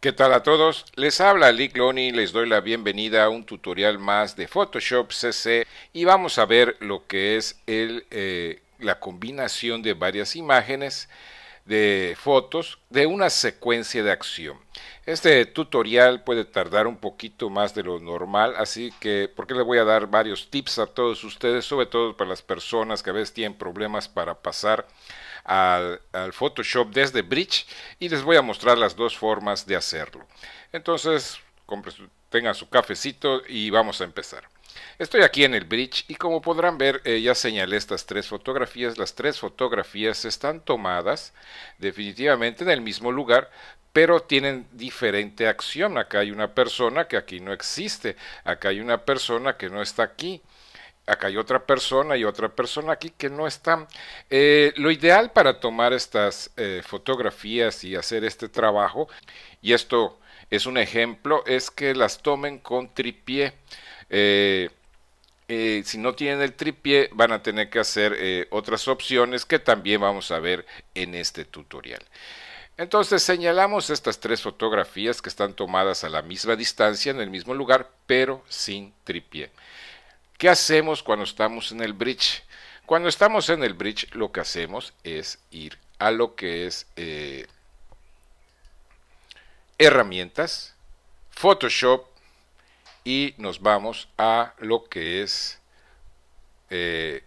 ¿Qué tal a todos? Les habla Lick Cloney, y les doy la bienvenida a un tutorial más de Photoshop CC y vamos a ver lo que es el, eh, la combinación de varias imágenes de fotos de una secuencia de acción. Este tutorial puede tardar un poquito más de lo normal, así que porque le voy a dar varios tips a todos ustedes, sobre todo para las personas que a veces tienen problemas para pasar al, Photoshop desde Bridge y les voy a mostrar las dos formas de hacerlo. Entonces, compre tengan su cafecito y vamos a empezar. Estoy aquí en el bridge y como podrán ver eh, ya señalé estas tres fotografías. Las tres fotografías están tomadas definitivamente en el mismo lugar, pero tienen diferente acción. Acá hay una persona que aquí no existe, acá hay una persona que no está aquí. Acá hay otra persona y otra persona aquí que no está, eh, lo ideal para tomar estas eh, fotografías y hacer este trabajo, y esto es un ejemplo, es que las tomen con tripié. Eh, eh, si no tienen el tripié, van a tener que hacer eh, otras opciones que también vamos a ver en este tutorial. Entonces señalamos estas tres fotografías que están tomadas a la misma distancia, en el mismo lugar, pero sin tripié. ¿Qué hacemos cuando estamos en el bridge? Cuando estamos en el bridge lo que hacemos es ir a lo que es herramientas, Photoshop, y nos vamos a lo que es eh,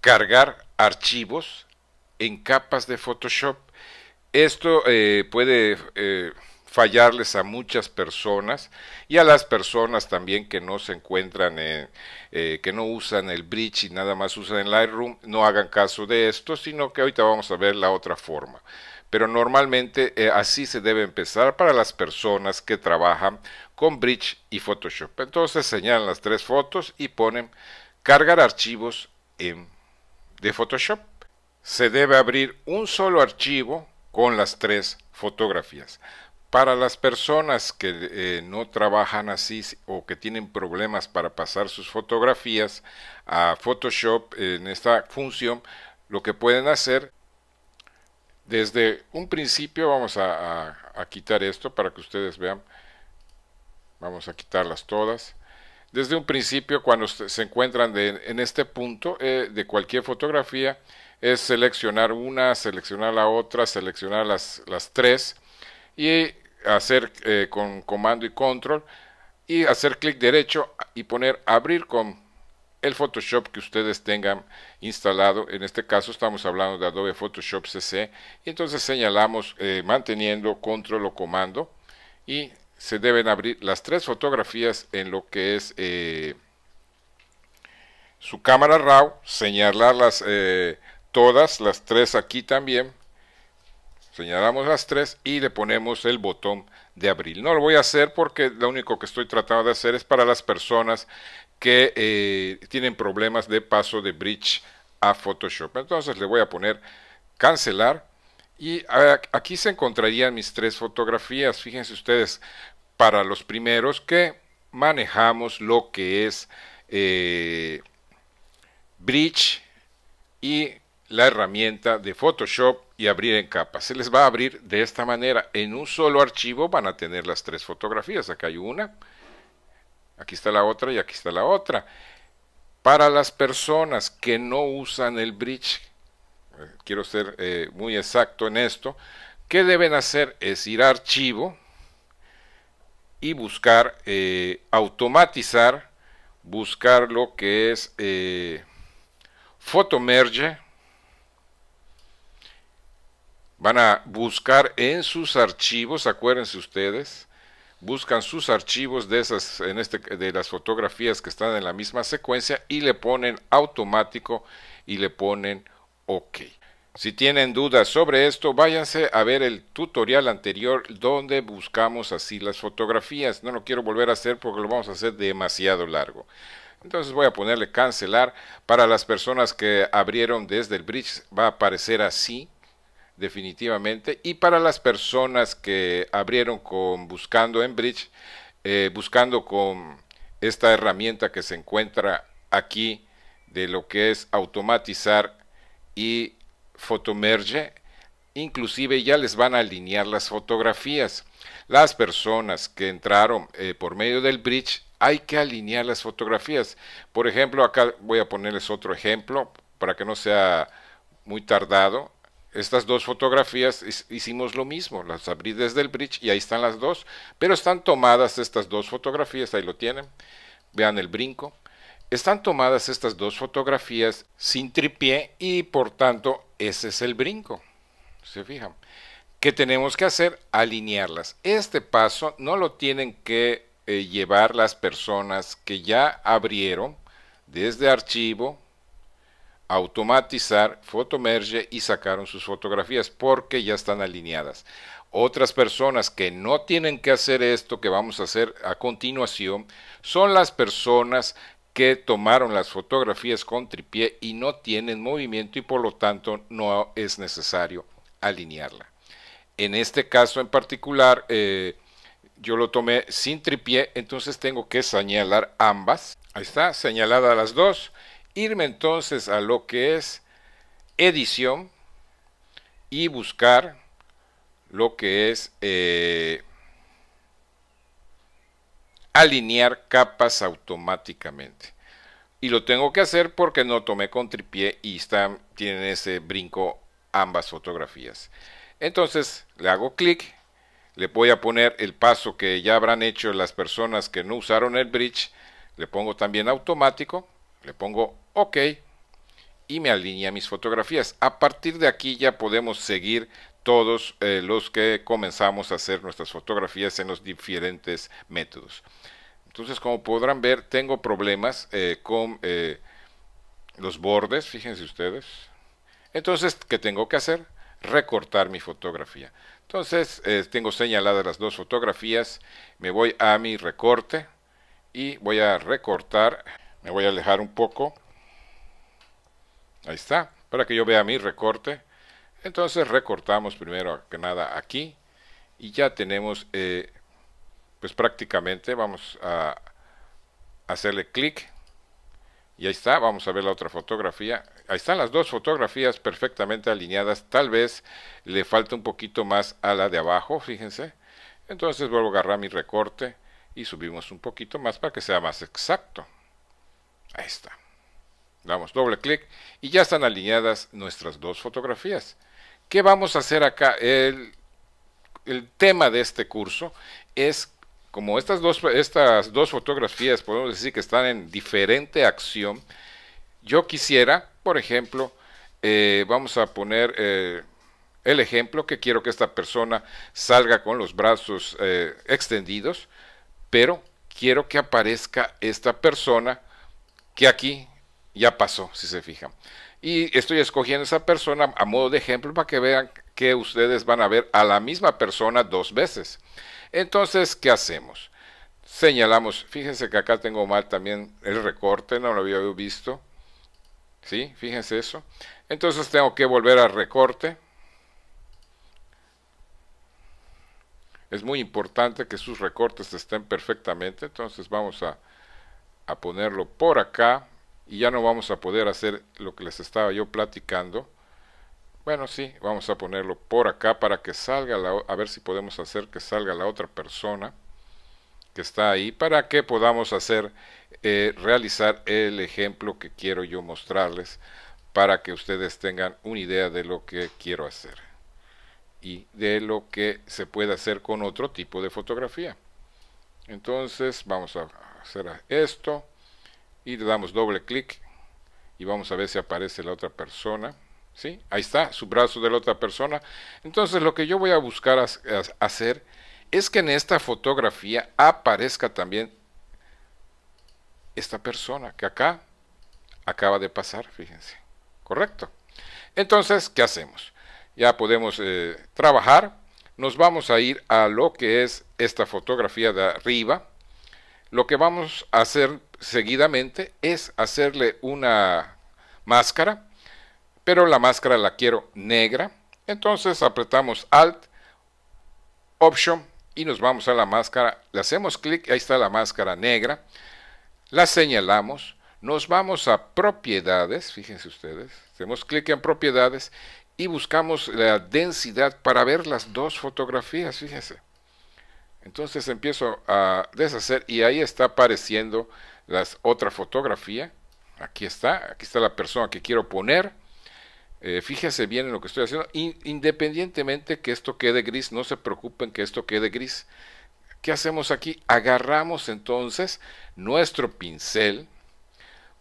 cargar archivos en capas de Photoshop. Esto eh, puede eh, fallarles a muchas personas y a las personas también que no se encuentran, en, que no usan el bridge y nada más usan el Lightroom, no hagan caso de esto, sino que ahorita vamos a ver la otra forma. Pero normalmente así se debe empezar para las personas que trabajan con Bridge y Photoshop. Entonces señalan las tres fotos y ponen cargar archivos en, de Photoshop. Se debe abrir un solo archivo con las tres fotografías. Para las personas que eh, no trabajan así o que tienen problemas para pasar sus fotografías a Photoshop en esta función, lo que pueden hacer desde un principio, vamos a quitar esto para que ustedes vean, Vamos a quitarlas todas. Desde un principio, cuando se encuentran en este punto eh, de cualquier fotografía, es seleccionar una, seleccionar la otra, seleccionar las, las tres y hacer eh, con comando y control y hacer clic derecho y poner abrir con el Photoshop que ustedes tengan instalado. En este caso estamos hablando de Adobe Photoshop CC. Y entonces señalamos eh, manteniendo control o comando y se deben abrir las tres fotografías en lo que es eh, su cámara RAW, señalarlas eh, todas, las tres aquí también, señalamos las tres y le ponemos el botón de abrir. No lo voy a hacer porque lo único que estoy tratando de hacer es para las personas que eh, tienen problemas de paso de bridge a Photoshop. Entonces le voy a poner cancelar y aquí se encontrarían mis tres fotografías. Fíjense ustedes, para los primeros que manejamos lo que es eh, Bridge y la herramienta de Photoshop y abrir en capa. Se les va a abrir de esta manera. En un solo archivo van a tener las tres fotografías. Acá hay una, aquí está la otra y aquí está la otra. Para las personas que no usan el Bridge, quiero ser eh, muy exacto en esto, ¿qué deben hacer? Es ir a archivo y buscar eh, automatizar, buscar lo que es eh, merge. Van a buscar en sus archivos, acuérdense ustedes, buscan sus archivos de esas, este, de las fotografías que están en la misma secuencia y le ponen automático y le ponen OK. Si tienen dudas sobre esto, váyanse a ver el tutorial anterior donde buscamos así las fotografías. No lo quiero volver a hacer porque lo vamos a hacer demasiado largo. Entonces voy a ponerle cancelar. Para las personas que abrieron desde el bridge va a aparecer así definitivamente. Y para las personas que abrieron con buscando en bridge, eh, buscando con esta herramienta que se encuentra aquí de lo que es automatizar y fotomerge, inclusive ya les van a alinear las fotografías. Las personas que entraron eh, por medio del bridge hay que alinear las fotografías. Por ejemplo, acá voy a ponerles otro ejemplo para que no sea muy tardado. Estas dos fotografías hicimos lo mismo, las abrí desde el bridge y ahí están las dos, pero están tomadas estas dos fotografías, ahí lo tienen, vean el brinco, están tomadas estas dos fotografías sin tripié y por tanto ese es el brinco. ¿Se fijan? ¿Qué tenemos que hacer? Alinearlas. Este paso no lo tienen que eh, llevar las personas que ya abrieron desde archivo, automatizar, merge y sacaron sus fotografías porque ya están alineadas. Otras personas que no tienen que hacer esto que vamos a hacer a continuación son las personas que tomaron las fotografías con tripié y no tienen movimiento y por lo tanto no es necesario alinearla. En este caso en particular, eh, yo lo tomé sin tripié, entonces tengo que señalar ambas. Ahí está, señalada las dos. Irme entonces a lo que es edición y buscar lo que es eh, alinear capas automáticamente. Y lo tengo que hacer porque no tomé con tripié y están, tienen ese brinco ambas fotografías. Entonces le hago clic, le voy a poner el paso que ya habrán hecho las personas que no usaron el bridge, le pongo también automático, le pongo OK y me alinea mis fotografías. A partir de aquí ya podemos seguir todos eh, los que comenzamos a hacer nuestras fotografías en los diferentes métodos. Entonces, como podrán ver, tengo problemas eh, con eh, los bordes, fíjense ustedes. Entonces, ¿qué tengo que hacer? Recortar mi fotografía. Entonces, eh, tengo señaladas las dos fotografías, me voy a mi recorte y voy a recortar, me voy a alejar un poco. Ahí está, para que yo vea mi recorte. Entonces recortamos primero que nada aquí y ya tenemos pues prácticamente vamos a hacerle clic y ahí está, vamos a ver la otra fotografía. Ahí están las dos fotografías perfectamente alineadas. Tal vez le falta un poquito más a la de abajo, fíjense. Entonces vuelvo a agarrar mi recorte y subimos un poquito más para que sea más exacto. Ahí está. Damos doble clic y ya están alineadas nuestras dos fotografías. ¿Qué vamos a hacer acá? El, el tema de este curso es como estas dos, estas dos fotografías podemos decir que están en diferente acción, yo quisiera, por ejemplo, eh, vamos a poner eh, el ejemplo que quiero que esta persona salga con los brazos eh, extendidos, pero quiero que aparezca esta persona que aquí ya pasó, si se fijan. Y estoy escogiendo esa persona a modo de ejemplo para que vean que ustedes van a ver a la misma persona dos veces. Entonces, ¿qué hacemos? Señalamos, fíjense que acá tengo mal también el recorte, no lo había visto. ¿Sí? Fíjense eso. Entonces tengo que volver al recorte. Es muy importante que sus recortes estén perfectamente. Entonces vamos a, a ponerlo por acá. Y ya no vamos a poder hacer lo que les estaba yo platicando bueno, sí, vamos a ponerlo por acá para que salga, la, a ver si podemos hacer que salga la otra persona que está ahí para que podamos hacer, eh, realizar el ejemplo que quiero yo mostrarles para que ustedes tengan una idea de lo que quiero hacer y de lo que se puede hacer con otro tipo de fotografía. Entonces vamos a hacer esto y le damos doble clic y vamos a ver si aparece la otra persona. Ahí está, su brazo de la otra persona. Entonces lo que yo voy a buscar hacer es que en esta fotografía aparezca también esta persona que acá acaba de pasar, fíjense. ¿Correcto? Entonces, ¿qué hacemos? Ya podemos eh, trabajar. Nos vamos a ir a lo que es esta fotografía de arriba. Lo que vamos a hacer seguidamente es hacerle una máscara pero la máscara la quiero negra. Entonces apretamos Alt, Option y nos vamos a la máscara. Le hacemos clic, ahí está la máscara negra. La señalamos. Nos vamos a propiedades, fíjense ustedes. Hacemos clic en propiedades y buscamos la densidad para ver las dos fotografías, fíjense. Entonces empiezo a deshacer y ahí está apareciendo la otra fotografía. Aquí está, aquí está la persona que quiero poner. Eh, fíjese fíjense bien en lo que estoy haciendo. independientemente que esto quede gris, no se preocupen que esto quede gris. ¿Qué hacemos aquí? Agarramos entonces nuestro pincel,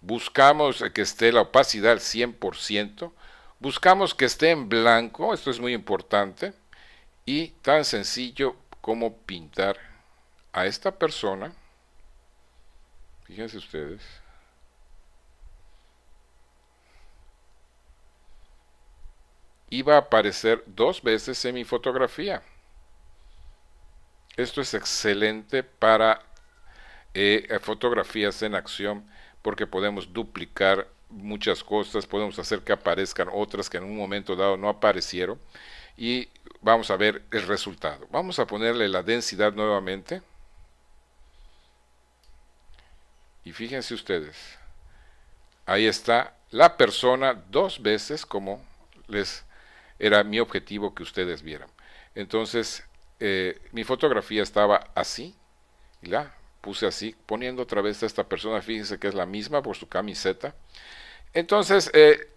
buscamos que esté la opacidad al 100%, buscamos que esté en blanco, esto es muy importante, y tan sencillo como pintar a esta persona, fíjense ustedes, iba a aparecer dos veces en mi fotografía. Esto es excelente para eh, fotografías en acción porque podemos duplicar muchas cosas, podemos hacer que aparezcan otras que en un momento dado no aparecieron y vamos a ver el resultado. Vamos a ponerle la densidad nuevamente. Y fíjense ustedes, ahí está la persona dos veces como les era mi objetivo que ustedes vieran. Entonces, eh, mi fotografía estaba así, y la puse así, poniendo otra vez a esta persona, fíjense que es la misma por su camiseta. Entonces, eh,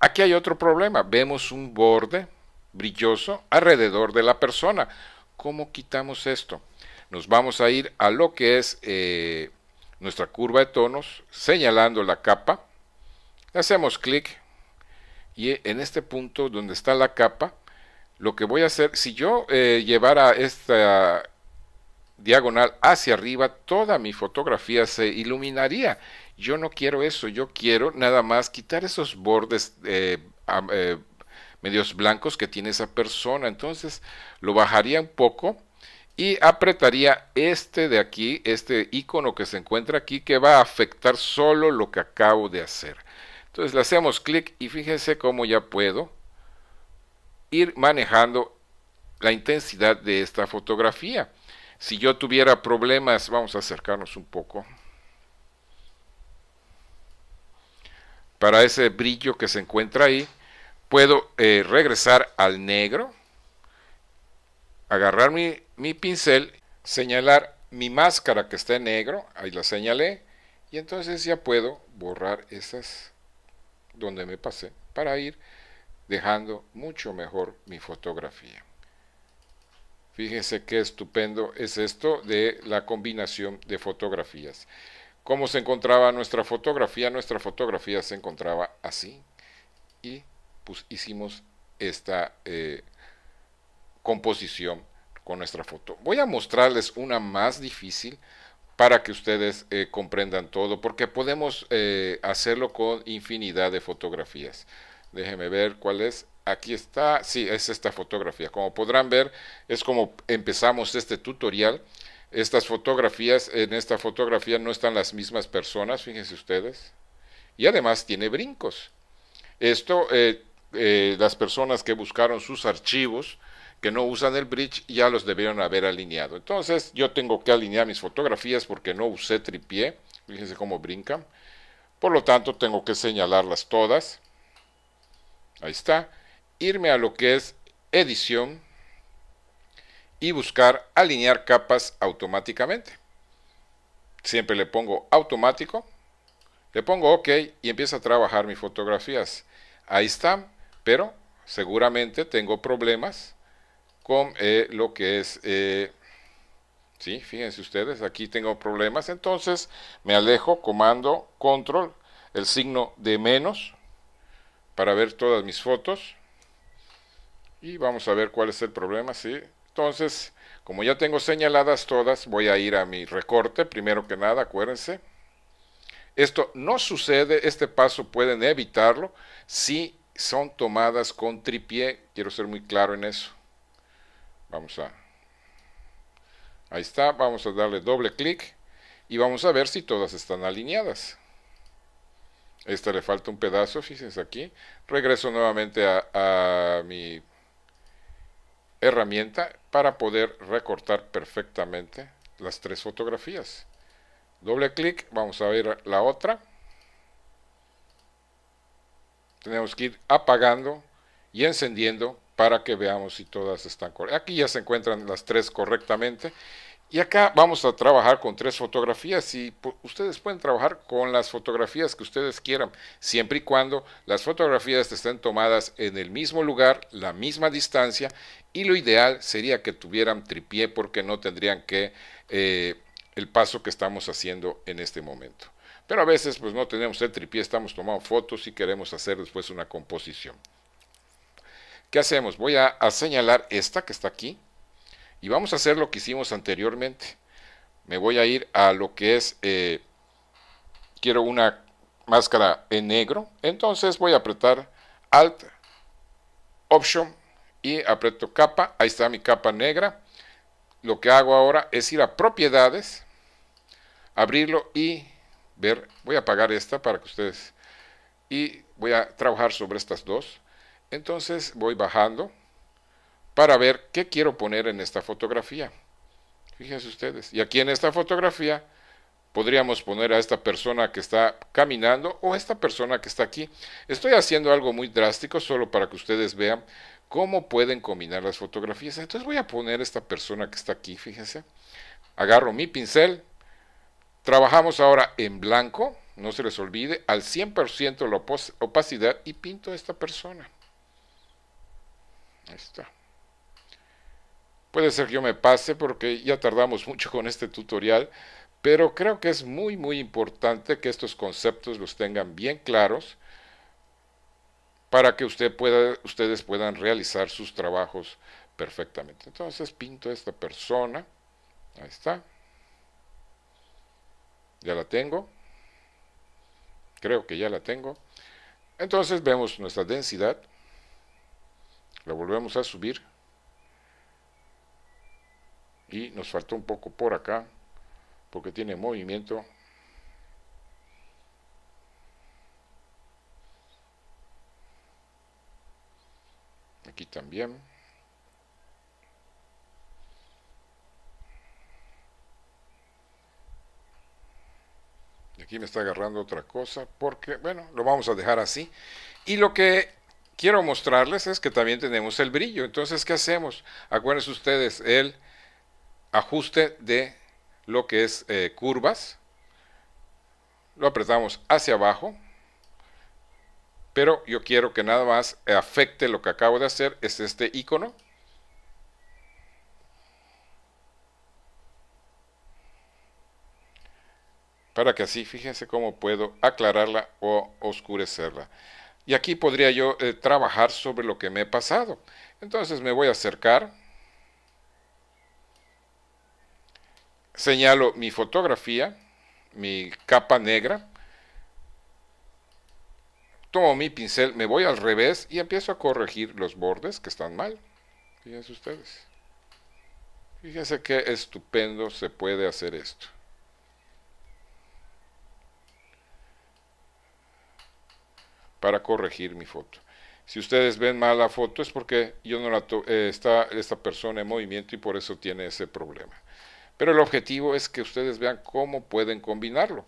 aquí hay otro problema, vemos un borde brilloso alrededor de la persona. ¿Cómo quitamos esto? Nos vamos a ir a lo que es eh, nuestra curva de tonos, señalando la capa, hacemos clic y en este punto donde está la capa, lo que voy a hacer, si yo eh, llevara esta diagonal hacia arriba, toda mi fotografía se iluminaría. Yo no quiero eso, yo quiero nada más quitar esos bordes eh, eh, medios blancos que tiene esa persona. Entonces lo bajaría un poco y apretaría este de aquí, este icono que se encuentra aquí, que va a afectar solo lo que acabo de hacer. Entonces le hacemos clic y fíjense cómo ya puedo ir manejando la intensidad de esta fotografía. Si yo tuviera problemas, vamos a acercarnos un poco. Para ese brillo que se encuentra ahí, puedo eh, regresar al negro, agarrar mi, mi pincel, señalar mi máscara que está en negro, ahí la señalé, y entonces ya puedo borrar esas donde me pasé para ir dejando mucho mejor mi fotografía. Fíjense qué estupendo es esto de la combinación de fotografías. ¿Cómo se encontraba nuestra fotografía? Nuestra fotografía se encontraba así y pues, hicimos esta eh, composición con nuestra foto. Voy a mostrarles una más difícil para que ustedes eh, comprendan todo, porque podemos eh, hacerlo con infinidad de fotografías. Déjenme ver cuál es. Aquí está, sí, es esta fotografía. Como podrán ver, es como empezamos este tutorial. Estas fotografías, en esta fotografía no están las mismas personas, fíjense ustedes. Y además tiene brincos. Esto, eh, las personas que buscaron sus archivos, que no usan el bridge ya los debieron haber alineado. Entonces yo tengo que alinear mis fotografías porque no usé tripié. Fíjense cómo brincan. Por lo tanto tengo que señalarlas todas. Ahí está. Irme a lo que es edición y buscar alinear capas automáticamente. Siempre le pongo automático. Le pongo OK y empieza a trabajar mis fotografías. Ahí están, pero seguramente tengo problemas con eh, lo que es... Eh, sí, fíjense ustedes, aquí tengo problemas. Entonces me alejo, comando, control, el signo de menos para ver todas mis fotos. Y vamos a ver cuál es el problema, sí. Entonces, como ya tengo señaladas todas, voy a ir a mi recorte, primero que nada, acuérdense. Esto no sucede, este paso pueden evitarlo si son tomadas con tripié, quiero ser muy claro en eso. Vamos a... Ahí está, vamos a darle doble clic y vamos a ver si todas están alineadas. Esta le falta un pedazo, fíjense aquí. Regreso nuevamente a, a mi herramienta para poder recortar perfectamente las tres fotografías. Doble clic, vamos a ver la otra. Tenemos que ir apagando y encendiendo para que veamos si todas están correctas. Aquí ya se encuentran las tres correctamente. Y acá vamos a trabajar con tres fotografías y ustedes pueden trabajar con las fotografías que ustedes quieran, siempre y cuando las fotografías estén tomadas en el mismo lugar, la misma distancia, y lo ideal sería que tuvieran tripié porque no tendrían que eh, el paso que estamos haciendo en este momento. Pero a veces pues no tenemos el tripié, estamos tomando fotos y queremos hacer después una composición. ¿Qué hacemos? Voy a, señalar esta que está aquí y vamos a hacer lo que hicimos anteriormente. Me voy a ir a lo que es, eh, quiero una máscara en negro, entonces voy a apretar Alt, Option y aprieto capa, ahí está mi capa negra. Lo que hago ahora es ir a propiedades, abrirlo y ver, voy a apagar esta para que ustedes, y voy a trabajar sobre estas dos. Entonces voy bajando para ver qué quiero poner en esta fotografía. Fíjense ustedes. Y aquí en esta fotografía podríamos poner a esta persona que está caminando o esta persona que está aquí. Estoy haciendo algo muy drástico solo para que ustedes vean cómo pueden combinar las fotografías. Entonces voy a poner esta persona que está aquí, fíjense. Agarro mi pincel. Trabajamos ahora en blanco, no se les olvide, al 100% la opacidad y pinto a esta persona. Ahí está. Puede ser que yo me pase porque ya tardamos mucho con este tutorial, pero creo que es muy muy importante que estos conceptos los tengan bien claros para que usted pueda, ustedes puedan realizar sus trabajos perfectamente. Entonces pinto a esta persona. Ahí está. Ya la tengo. Creo que ya la tengo. Entonces vemos nuestra densidad la volvemos a subir y nos faltó un poco por acá porque tiene movimiento aquí también y aquí me está agarrando otra cosa porque bueno lo vamos a dejar así y lo que quiero mostrarles es que también tenemos el brillo. Entonces, ¿qué hacemos? Acuérdense ustedes el ajuste de lo que es eh, curvas. Lo apretamos hacia abajo. Pero yo quiero que nada más afecte lo que acabo de hacer, es este icono. Para que así, fíjense cómo puedo aclararla o oscurecerla. Y aquí podría yo eh, trabajar sobre lo que me he pasado. Entonces me voy a acercar. Señalo mi fotografía, mi capa negra. Tomo mi pincel, me voy al revés y empiezo a corregir los bordes que están mal. Fíjense ustedes. Fíjense qué estupendo se puede hacer esto. para corregir mi foto. Si ustedes ven mal la foto es porque yo no la tomo. Eh, está esta persona en movimiento y por eso tiene ese problema. Pero el objetivo es que ustedes vean cómo pueden combinarlo.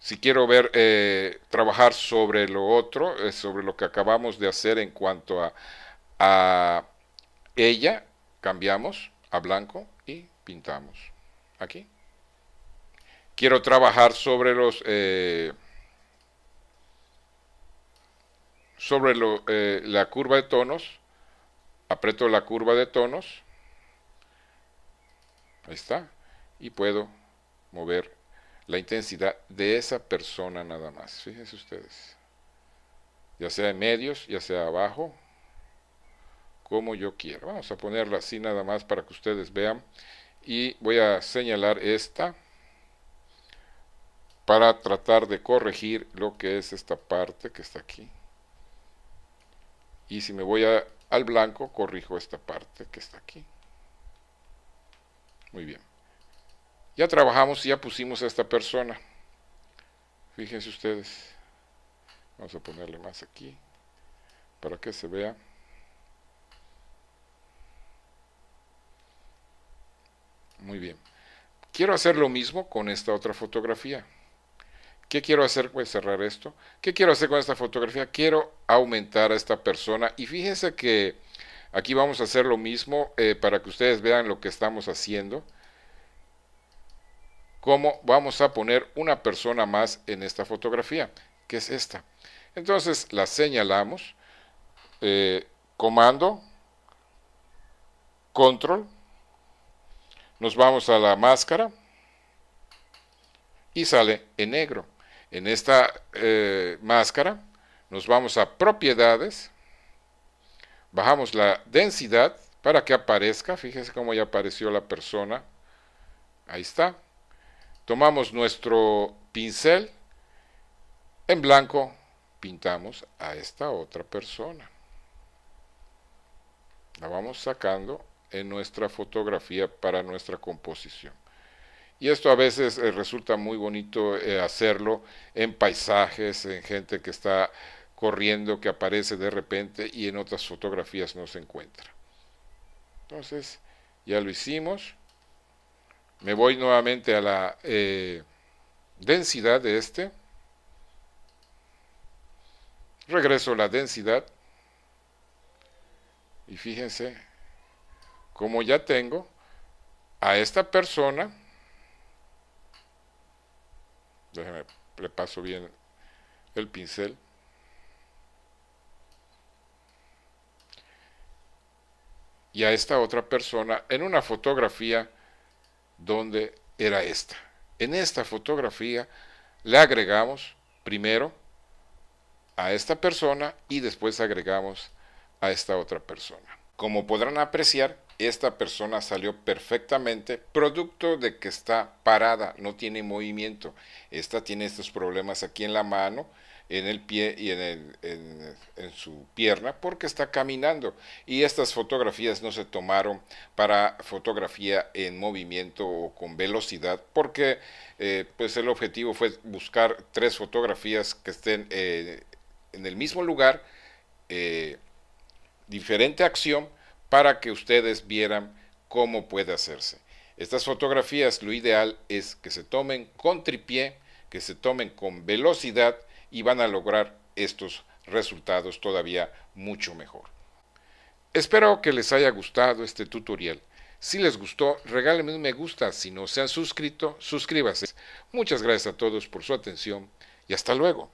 Si quiero ver eh, trabajar sobre lo otro, eh, sobre lo que acabamos de hacer en cuanto a, a ella, cambiamos a blanco y pintamos. Aquí. Quiero trabajar sobre los... sobre eh, la curva de tonos, aprieto la curva de tonos, ahí está, y puedo mover la intensidad de esa persona nada más, fíjense ustedes, ya sea en medios, ya sea abajo, como yo quiero. Vamos a ponerla así nada más para que ustedes vean, y voy a señalar esta, para tratar de corregir lo que es esta parte que está aquí. Y si me voy al blanco, corrijo esta parte que está aquí. Muy bien. Ya trabajamos y ya pusimos a esta persona. Fíjense ustedes. Vamos a ponerle más aquí para que se vea. Muy bien. Quiero hacer lo mismo con esta otra fotografía. ¿Qué quiero hacer? Voy a cerrar esto. ¿Qué quiero hacer con esta fotografía? Quiero aumentar a esta persona. Y fíjense que aquí vamos a hacer lo mismo eh, para que ustedes vean lo que estamos haciendo. Cómo vamos a poner una persona más en esta fotografía, que es esta. Entonces la señalamos. Eh, comando. Control. Nos vamos a la máscara. Y sale en negro. En esta eh, máscara nos vamos a propiedades, bajamos la densidad para que aparezca, fíjense cómo ya apareció la persona, ahí está. Tomamos nuestro pincel, en blanco pintamos a esta otra persona. La vamos sacando en nuestra fotografía para nuestra composición. Y esto a veces eh, resulta muy bonito eh, hacerlo en paisajes, en gente que está corriendo, que aparece de repente y en otras fotografías no se encuentra. Entonces, ya lo hicimos. Me voy nuevamente a la eh, densidad de este. Regreso a la densidad. Y fíjense, como ya tengo a esta persona, le paso bien el pincel y a esta otra persona en una fotografía donde era esta. En esta fotografía le agregamos primero a esta persona y después agregamos a esta otra persona. Como podrán apreciar, esta persona salió perfectamente, producto de que está parada, no tiene movimiento. Esta tiene estos problemas aquí en la mano, en el pie y en, el, en, su pierna porque está caminando. Y estas fotografías no se tomaron para fotografía en movimiento o con velocidad porque eh, pues el objetivo fue buscar tres fotografías que estén eh, en el mismo lugar, eh, diferente acción, para que ustedes vieran cómo puede hacerse. Estas fotografías lo ideal es que se tomen con tripié, que se tomen con velocidad y van a lograr estos resultados todavía mucho mejor. Espero que les haya gustado este tutorial. Si les gustó, regálenme un me gusta. Si no se han suscrito, suscríbase. Muchas gracias a todos por su atención y hasta luego.